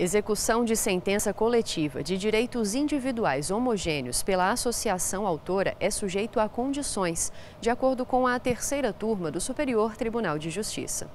Execução de sentença coletiva de direitos individuais homogêneos pela associação autora é sujeito a condições, de acordo com a terceira turma do Superior Tribunal de Justiça.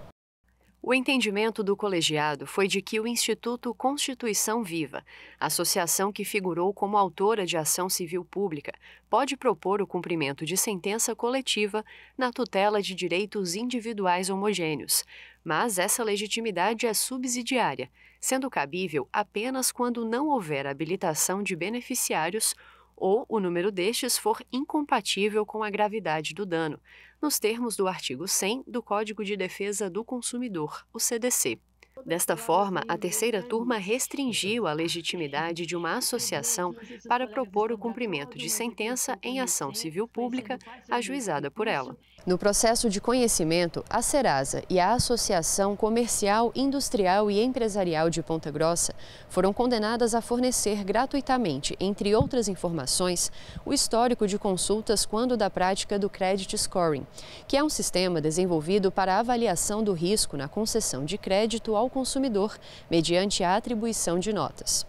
O entendimento do colegiado foi de que o Instituto Constituição Viva, associação que figurou como autora de ação civil pública, pode propor o cumprimento de sentença coletiva na tutela de direitos individuais homogêneos, mas essa legitimidade é subsidiária, sendo cabível apenas quando não houver habilitação de beneficiários ou o número destes for incompatível com a gravidade do dano, nos termos do artigo 100 do Código de Defesa do Consumidor, o CDC. Desta forma, a terceira turma restringiu a legitimidade de uma associação para propor o cumprimento de sentença em ação civil pública ajuizada por ela. No processo de conhecimento, a Serasa e a Associação Comercial, Industrial e Empresarial de Ponta Grossa foram condenadas a fornecer gratuitamente, entre outras informações, o histórico de consultas quando da prática do Credit Scoring, que é um sistema desenvolvido para avaliação do risco na concessão de crédito ao consumidor mediante a atribuição de notas.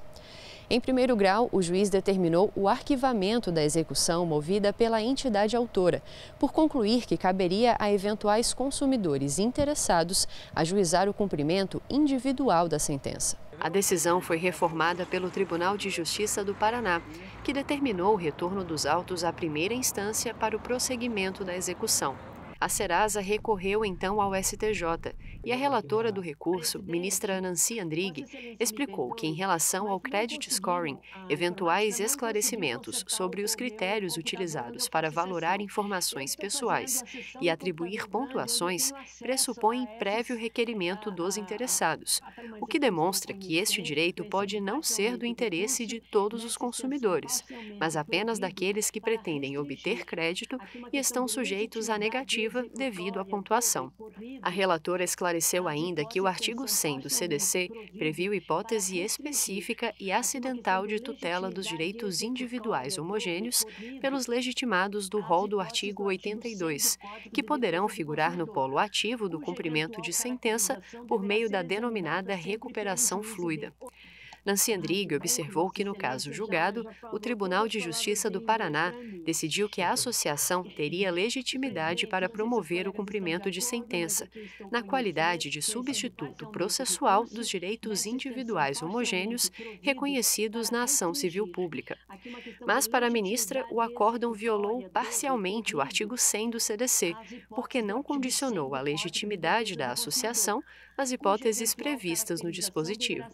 Em primeiro grau, o juiz determinou o arquivamento da execução movida pela entidade autora, por concluir que caberia a eventuais consumidores interessados ajuizar o cumprimento individual da sentença. A decisão foi reformada pelo Tribunal de Justiça do Paraná, que determinou o retorno dos autos à primeira instância para o prosseguimento da execução. A Serasa recorreu então ao STJ e a relatora do recurso, ministra Nancy Andrighi, explicou que, em relação ao credit scoring, eventuais esclarecimentos sobre os critérios utilizados para valorar informações pessoais e atribuir pontuações pressupõem prévio requerimento dos interessados, o que demonstra que este direito pode não ser do interesse de todos os consumidores, mas apenas daqueles que pretendem obter crédito e estão sujeitos a negativa devido à pontuação. A relatora esclareceu ainda que o artigo 100 do CDC previu hipótese específica e acidental de tutela dos é direitos individuais homogêneos pelos legitimados do rol do artigo 82, que poderão figurar no polo ativo do cumprimento de sentença por meio da denominada recuperação fluida. Nancy Andrighi observou que, no caso julgado, o Tribunal de Justiça do Paraná decidiu que a associação teria legitimidade para promover o cumprimento de sentença, na qualidade de substituto processual dos direitos individuais homogêneos reconhecidos na ação civil pública. Mas, para a ministra, o acórdão violou parcialmente o artigo 100 do CDC, porque não condicionou a legitimidade da associação às hipóteses previstas no dispositivo.